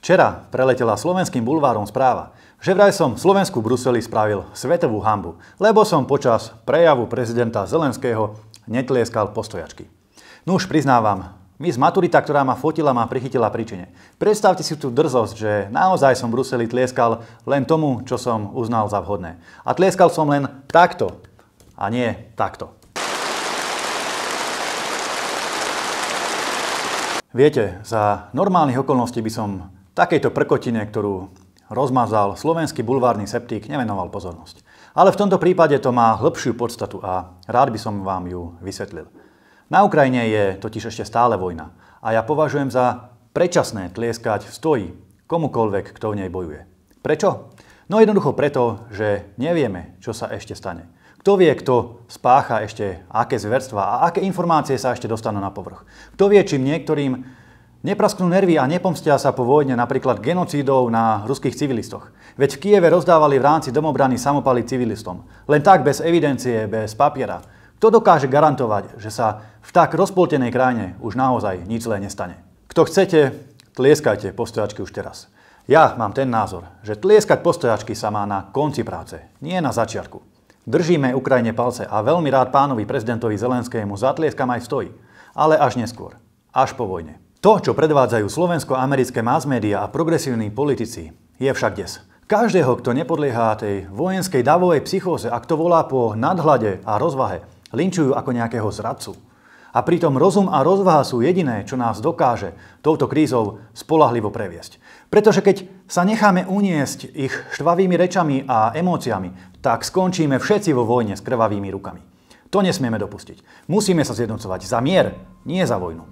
Včera preletela slovenským bulvárom správa, že vraj som Slovensku Bruseli spravil svetovú hambu, lebo som počas prejavu prezidenta Zelenského netlieskal postojačky. No už priznávam, z Maturita, ktorá ma fotila, ma prichytila príčine. Predstavte si tú drzosť, že naozaj som Bruseli tlieskal len tomu, čo som uznal za vhodné. A tlieskal som len takto, a nie takto. Viete, za normálnych okolností by som Takejto prkotine, ktorú rozmazal slovenský bulvárny septík, nevenoval pozornosť. Ale v tomto prípade to má hĺbšiu podstatu a rád by som vám ju vysvetlil. Na Ukrajine je totiž ešte stále vojna a ja považujem za predčasné tlieskať v stoji komukolvek, kto v nej bojuje. Prečo? No jednoducho preto, že nevieme, čo sa ešte stane. Kto vie, kto spácha ešte aké zverstva a aké informácie sa ešte dostanú na povrch. Kto vie, čím niektorým Neprasknú nervy a nepomstia sa po vojne napríklad genocídov na ruských civilistoch. Veď v Kieve rozdávali v rámci domobrany samopaly civilistom. Len tak, bez evidencie, bez papiera. Kto dokáže garantovať, že sa v tak rozpoltenej krajine už naozaj nič zlé nestane? Kto chcete, tlieskajte postojačky už teraz. Ja mám ten názor, že tlieskať postojačky sa má na konci práce, nie na začiatku. Držíme Ukrajine palce a veľmi rád pánovi prezidentovi Zelenskému zatlieskam aj stojí. ale až neskôr, až po vojne. To, čo predvádzajú slovensko-americké mass media a progresívni politici, je však des. Každého, kto nepodlieha tej vojenskej davovej psychóze a kto volá po nadhľade a rozvahe, linčujú ako nejakého zradcu. A pritom rozum a rozvaha sú jediné, čo nás dokáže touto krízou spolahlivo previesť. Pretože keď sa necháme uniesť ich štvavými rečami a emóciami, tak skončíme všetci vo vojne s krvavými rukami. To nesmieme dopustiť. Musíme sa zjednocovať za mier, nie za vojnu.